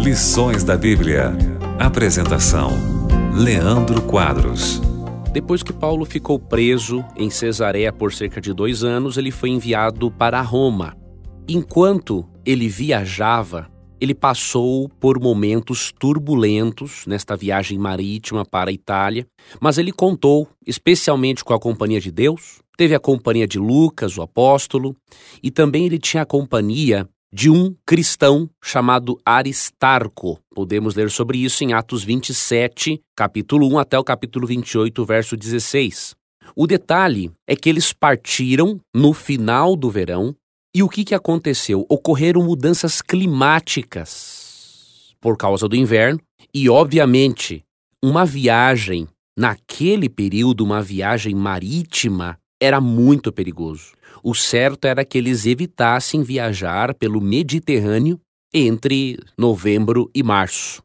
Lições da Bíblia. Apresentação: Leandro Quadros. Depois que Paulo ficou preso em Cesareia por cerca de dois anos, ele foi enviado para Roma. Enquanto ele viajava, ele passou por momentos turbulentos nesta viagem marítima para a Itália, mas ele contou, especialmente com a Companhia de Deus, Teve a companhia de Lucas, o apóstolo, e também ele tinha a companhia de um cristão chamado Aristarco. Podemos ler sobre isso em Atos 27, capítulo 1 até o capítulo 28, verso 16. O detalhe é que eles partiram no final do verão e o que, que aconteceu? Ocorreram mudanças climáticas por causa do inverno e, obviamente, uma viagem naquele período, uma viagem marítima, era muito perigoso. O certo era que eles evitassem viajar pelo Mediterrâneo entre novembro e março.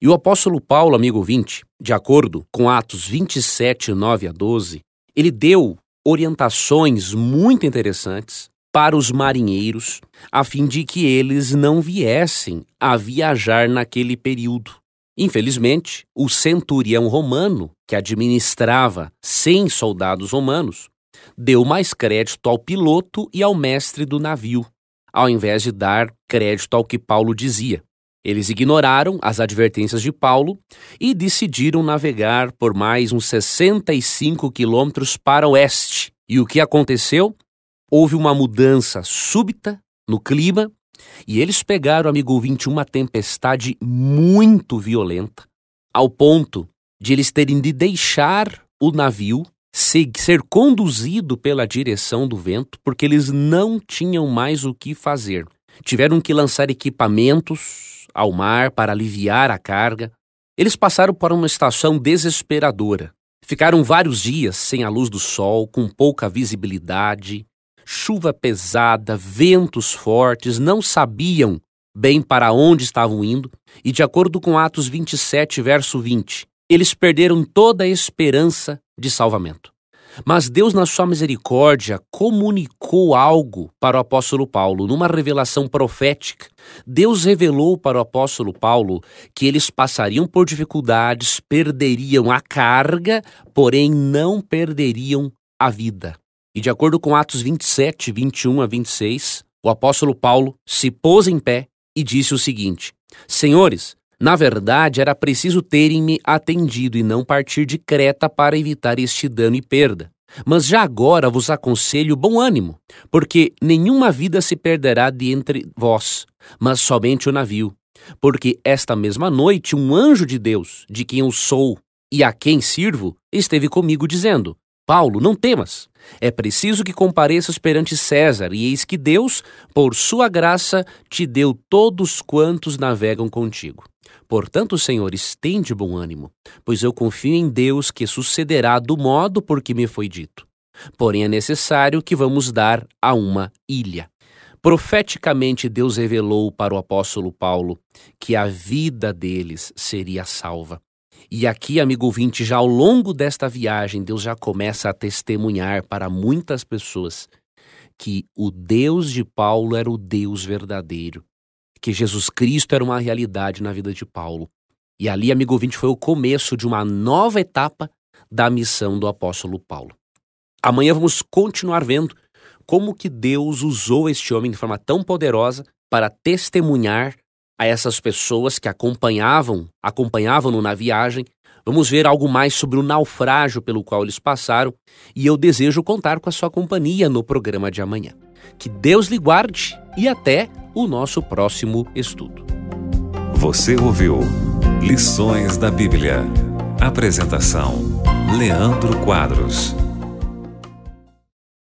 E o apóstolo Paulo, amigo 20, de acordo com Atos 27, 9 a 12, ele deu orientações muito interessantes para os marinheiros, a fim de que eles não viessem a viajar naquele período. Infelizmente, o centurião romano, que administrava 100 soldados romanos, deu mais crédito ao piloto e ao mestre do navio, ao invés de dar crédito ao que Paulo dizia. Eles ignoraram as advertências de Paulo e decidiram navegar por mais uns 65 quilômetros para o oeste. E o que aconteceu? Houve uma mudança súbita no clima e eles pegaram, amigo ouvinte, uma tempestade muito violenta, ao ponto de eles terem de deixar o navio ser conduzido pela direção do vento, porque eles não tinham mais o que fazer. Tiveram que lançar equipamentos ao mar para aliviar a carga. Eles passaram por uma estação desesperadora. Ficaram vários dias sem a luz do sol, com pouca visibilidade, chuva pesada, ventos fortes, não sabiam bem para onde estavam indo, e de acordo com Atos 27, verso 20, eles perderam toda a esperança de salvamento. Mas Deus, na sua misericórdia, comunicou algo para o apóstolo Paulo, numa revelação profética. Deus revelou para o apóstolo Paulo que eles passariam por dificuldades, perderiam a carga, porém não perderiam a vida. E de acordo com Atos 27, 21 a 26, o apóstolo Paulo se pôs em pé e disse o seguinte: Senhores, na verdade, era preciso terem-me atendido e não partir de Creta para evitar este dano e perda. Mas já agora vos aconselho bom ânimo, porque nenhuma vida se perderá de entre vós, mas somente o navio. Porque esta mesma noite um anjo de Deus, de quem eu sou e a quem sirvo, esteve comigo dizendo: Paulo, não temas. É preciso que compareças perante César, e eis que Deus, por sua graça, te deu todos quantos navegam contigo. Portanto, senhores, estende bom ânimo, pois eu confio em Deus que sucederá do modo por que me foi dito. Porém, é necessário que vamos dar a uma ilha. Profeticamente, Deus revelou para o apóstolo Paulo que a vida deles seria salva. E aqui, amigo ouvinte, já ao longo desta viagem, Deus já começa a testemunhar para muitas pessoas que o Deus de Paulo era o Deus verdadeiro que Jesus Cristo era uma realidade na vida de Paulo. E ali, amigo ouvinte, foi o começo de uma nova etapa da missão do apóstolo Paulo. Amanhã vamos continuar vendo como que Deus usou este homem de forma tão poderosa para testemunhar a essas pessoas que acompanhavam, acompanhavam-no na viagem. Vamos ver algo mais sobre o naufrágio pelo qual eles passaram e eu desejo contar com a sua companhia no programa de amanhã. Que Deus lhe guarde e até o nosso próximo estudo. Você ouviu Lições da Bíblia. Apresentação: Leandro Quadros.